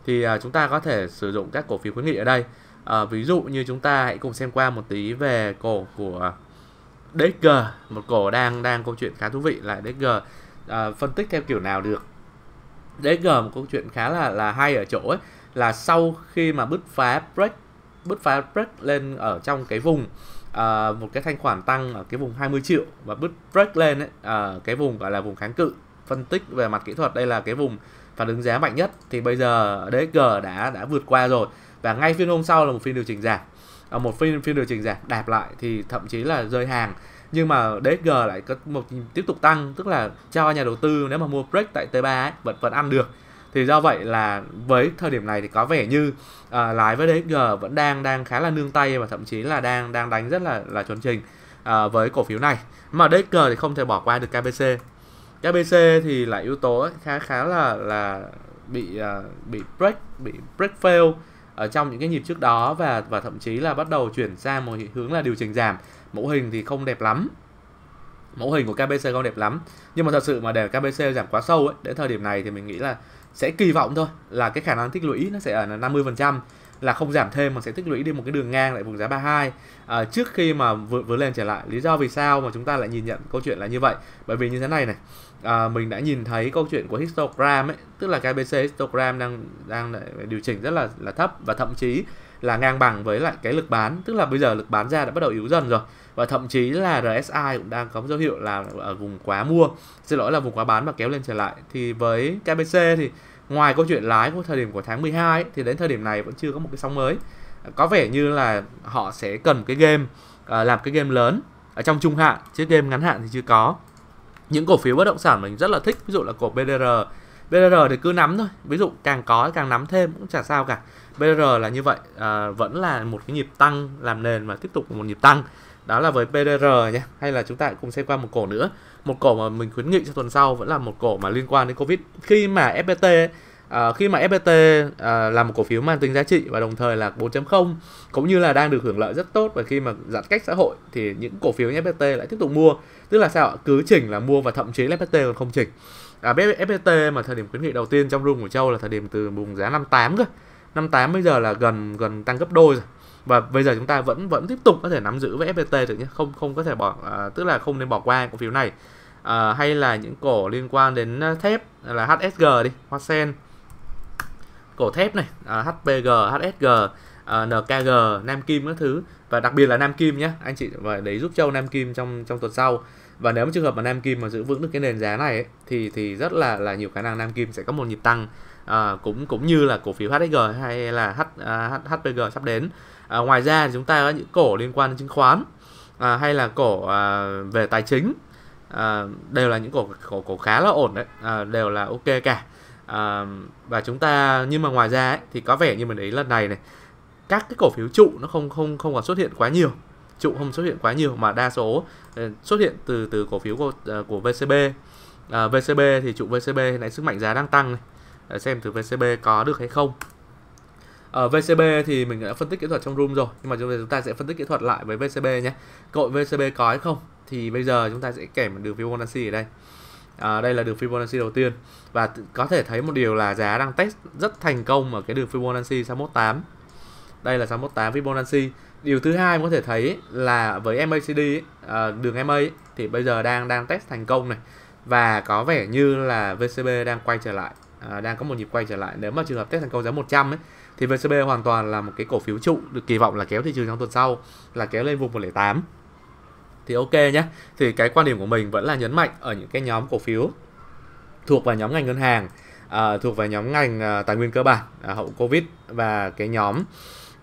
thì à, chúng ta có thể sử dụng các cổ phiếu khuyến nghị ở đây à, ví dụ như chúng ta hãy cùng xem qua một tí về cổ của DG một cổ đang đang câu chuyện khá thú vị là DG à, ờ, phân tích theo kiểu nào được DG một câu chuyện khá là là hay ở chỗ ấy là sau khi mà bứt phá break bứt phá break lên ở trong cái vùng uh, một cái thanh khoản tăng ở cái vùng 20 triệu và bứt break lên ấy, uh, cái vùng gọi là vùng kháng cự phân tích về mặt kỹ thuật đây là cái vùng phản ứng giá mạnh nhất thì bây giờ DG đã đã vượt qua rồi và ngay phiên hôm sau là một phiên điều chỉnh giảm ở ờ, một phiên phiên điều chỉnh giảm đạp lại thì thậm chí là rơi hàng nhưng mà DSG lại có một tiếp tục tăng tức là cho nhà đầu tư nếu mà mua break tại T3 ấy, vẫn vẫn ăn được thì do vậy là với thời điểm này thì có vẻ như uh, lái với DSG vẫn đang đang khá là nương tay và thậm chí là đang đang đánh rất là là chuẩn trình uh, ờ, với cổ phiếu này mà DSG thì không thể bỏ qua được KBC KBC thì là yếu tố ấy, khá khá là là bị uh, bị break bị break fail ở trong những cái nhịp trước đó và và thậm chí là bắt đầu chuyển sang một hướng là điều chỉnh giảm mẫu hình thì không đẹp lắm mẫu hình của KBC không đẹp lắm nhưng mà thật sự mà để KBC giảm quá sâu ấy, đến thời điểm này thì mình nghĩ là sẽ kỳ vọng thôi là cái khả năng tích lũy nó sẽ ở phần trăm là không giảm thêm mà sẽ tích lũy đi một cái đường ngang lại vùng giá 32 à, trước khi mà vừa, vừa lên trở lại lý do vì sao mà chúng ta lại nhìn nhận câu chuyện là như vậy bởi vì như thế này này à, mình đã nhìn thấy câu chuyện của histogram ấy tức là KBC histogram đang đang điều chỉnh rất là là thấp và thậm chí là ngang bằng với lại cái lực bán tức là bây giờ lực bán ra đã bắt đầu yếu dần rồi và thậm chí là RSI cũng đang có dấu hiệu là ở vùng quá mua xin lỗi là vùng quá bán và kéo lên trở lại thì với KBC thì ngoài câu chuyện lái của thời điểm của tháng 12 ấy, thì đến thời điểm này vẫn chưa có một cái sóng mới có vẻ như là họ sẽ cần cái game ờ, làm cái game lớn ở trong trung hạn chứ game ngắn hạn thì chưa có những cổ phiếu bất động sản mình rất là thích ví dụ là cổ BDR BDR thì cứ nắm thôi ví dụ càng có càng nắm thêm cũng chả sao cả BDR là như vậy à, vẫn là một cái nhịp tăng làm nền và tiếp tục một nhịp tăng đó là với BDR nhé hay là chúng ta cùng xem qua một cổ nữa một cổ mà mình khuyến nghị cho tuần sau vẫn là một cổ mà liên quan đến Covid khi mà FPT ấy, à, khi mà FPT à, ờ, là một cổ phiếu mang tính giá trị và đồng thời là 4.0 cũng như là đang được hưởng lợi rất tốt và khi mà giãn cách xã hội thì những cổ phiếu như FPT lại tiếp tục mua tức là sao cứ chỉnh là mua và thậm chí là FPT còn không chỉnh à, FPT mà thời điểm khuyến nghị đầu tiên trong rung của Châu là thời điểm từ vùng giá 58 cơ 58 bây giờ là gần gần tăng gấp đôi rồi và bây giờ chúng ta vẫn vẫn tiếp tục có thể nắm giữ với FPT được nhé không không có thể bỏ à, tức là không nên bỏ qua cổ phiếu này à, hay là những cổ liên quan đến à, thép là HSG đi Hoa Sen cổ thép này à, HPG HSG à, NKG Nam Kim các thứ và đặc biệt là Nam Kim nhé anh chị và để giúp Châu Nam Kim trong trong tuần sau và nếu mà trường hợp mà Nam Kim mà giữ vững được cái nền giá này ấy, thì thì rất là là nhiều khả năng Nam Kim sẽ có một nhịp tăng à, cũng cũng như là cổ phiếu HSG hay là H, à, HPG sắp đến à, ngoài ra chúng ta có những cổ liên quan đến chứng khoán à, hay là cổ à, về tài chính à, đều là những cổ, cổ cổ khá là ổn đấy à, đều là ok cả à, và chúng ta nhưng mà ngoài ra ấy, thì có vẻ như mình thấy lần này này các cái cổ phiếu trụ nó không không không còn xuất hiện quá nhiều trụ không xuất hiện quá nhiều mà đa số ờ, xuất hiện từ từ cổ phiếu của, ờ, của VCB à, VCB thì trụ VCB lại sức mạnh giá đang tăng này. Để ờ, xem từ VCB có được hay không ở VCB thì mình đã phân tích kỹ thuật trong room rồi nhưng mà chúng ta sẽ phân tích kỹ thuật lại với VCB nhé cội VCB có hay không thì bây giờ chúng ta sẽ kèm đường Fibonacci ở đây à, đây là đường Fibonacci đầu tiên và có thể thấy một điều là giá đang test rất thành công ở cái đường Fibonacci 618 đây là 618 Fibonacci điều thứ hai có thể thấy là với MACD ấy, ờ, đường MA thì bây giờ đang đang test thành công này và có vẻ như là VCB đang quay trở lại ờ, đang có một nhịp quay trở lại nếu mà trường hợp test thành công giá 100 ấy thì VCB hoàn toàn là một cái cổ phiếu trụ được kỳ vọng là kéo thị trường trong tuần sau là kéo lên vùng 108 thì ok nhé thì cái quan điểm của mình vẫn là nhấn mạnh ở những cái nhóm cổ phiếu thuộc vào nhóm ngành ngân hàng à, thuộc vào nhóm ngành à, tài nguyên cơ bản à, hậu covid và cái nhóm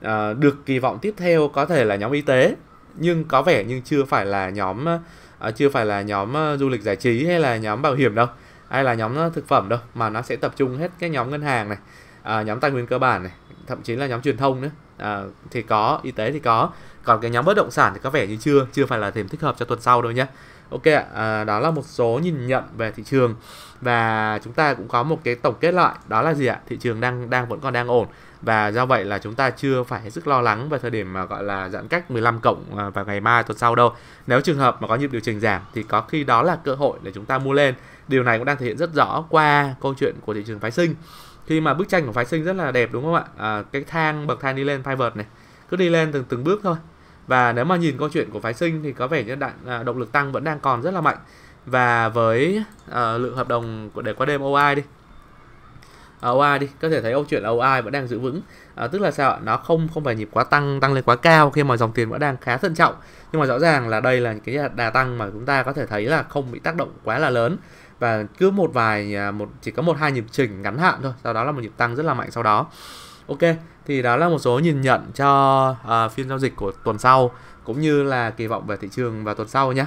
à, được kỳ vọng tiếp theo có thể là nhóm y tế nhưng có vẻ nhưng chưa phải là nhóm à, chưa phải là nhóm à, du lịch giải trí hay là nhóm bảo hiểm đâu hay là nhóm à, thực phẩm đâu mà nó sẽ tập trung hết cái nhóm ngân hàng này à, nhóm tài nguyên cơ bản này thậm chí là nhóm truyền thông nữa à, thì có y tế thì có còn cái nhóm bất động sản thì có vẻ như chưa chưa phải là thêm thích hợp cho tuần sau đâu nhé ok ạ à, đó là một số nhìn nhận về thị trường và chúng ta cũng có một cái tổng kết lại đó là gì ạ thị trường đang đang vẫn còn đang ổn và do vậy là chúng ta chưa phải hết sức lo lắng vào thời điểm mà gọi là giãn cách 15 cộng à, vào ngày mai tuần sau đâu nếu trường hợp mà có nhịp điều chỉnh giảm thì có khi đó là cơ hội để chúng ta mua lên điều này cũng đang thể hiện rất rõ qua câu chuyện của thị trường phái sinh khi mà bức tranh của phái sinh rất là đẹp đúng không ạ à, cái thang bậc thang đi lên phai vợt này cứ đi lên từng từng bước thôi và nếu mà nhìn câu chuyện của phái sinh thì có vẻ như đạn à, động lực tăng vẫn đang còn rất là mạnh và với uh, lượng hợp đồng để qua đêm OI đi ờ, OI đi có thể thấy câu chuyện OI vẫn đang giữ vững à, tức là sao nó không không phải nhịp quá tăng tăng lên quá cao khi mà dòng tiền vẫn đang khá thận trọng nhưng mà rõ ràng là đây là cái đà tăng mà chúng ta có thể thấy là không bị tác động quá là lớn và cứ một vài à, một chỉ có một hai nhịp chỉnh ngắn hạn thôi sau đó là một nhịp tăng rất là mạnh sau đó ok thì đó là một số nhìn nhận cho uh, phiên giao dịch của tuần sau cũng như là kỳ vọng về thị trường vào tuần sau nhé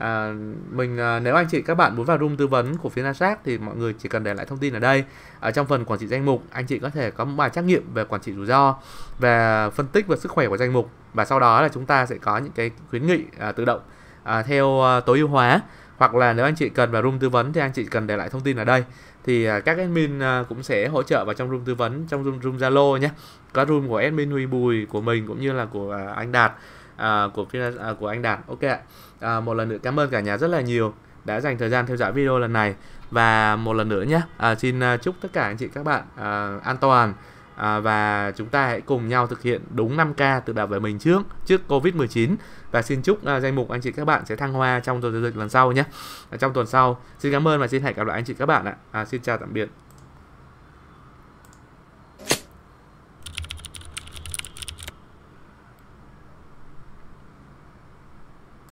à, mình à, nếu anh chị các bạn muốn vào room tư vấn của phía Nasac thì mọi người chỉ cần để lại thông tin ở đây ở trong phần quản trị danh mục anh chị có thể có một bài trắc nghiệm về quản trị rủi ro về phân tích và sức khỏe của danh mục và sau đó là chúng ta sẽ có những cái khuyến nghị à, tự động à, theo à, tối ưu hóa hoặc là nếu anh chị cần vào room tư vấn thì anh chị cần để lại thông tin ở đây thì à, các admin à, cũng sẽ hỗ trợ vào trong room tư vấn trong room room Zalo nhé có room của admin Huy Bùi của mình cũng như là của à, anh Đạt à, của à, của anh Đạt ok ạ à, một lần nữa cảm ơn cả nhà rất là nhiều đã dành thời gian theo dõi video lần này và một lần nữa nhé à, xin à, chúc tất cả anh chị các bạn à, an toàn à, và chúng ta hãy cùng nhau thực hiện đúng 5K tự bảo vệ mình trước trước Covid-19 và xin chúc à, danh mục anh chị các bạn sẽ thăng hoa trong tuần giao dịch lần sau nhé. À, trong tuần sau, xin cảm ơn và xin hẹn gặp lại anh chị các bạn ạ. À, xin chào tạm biệt.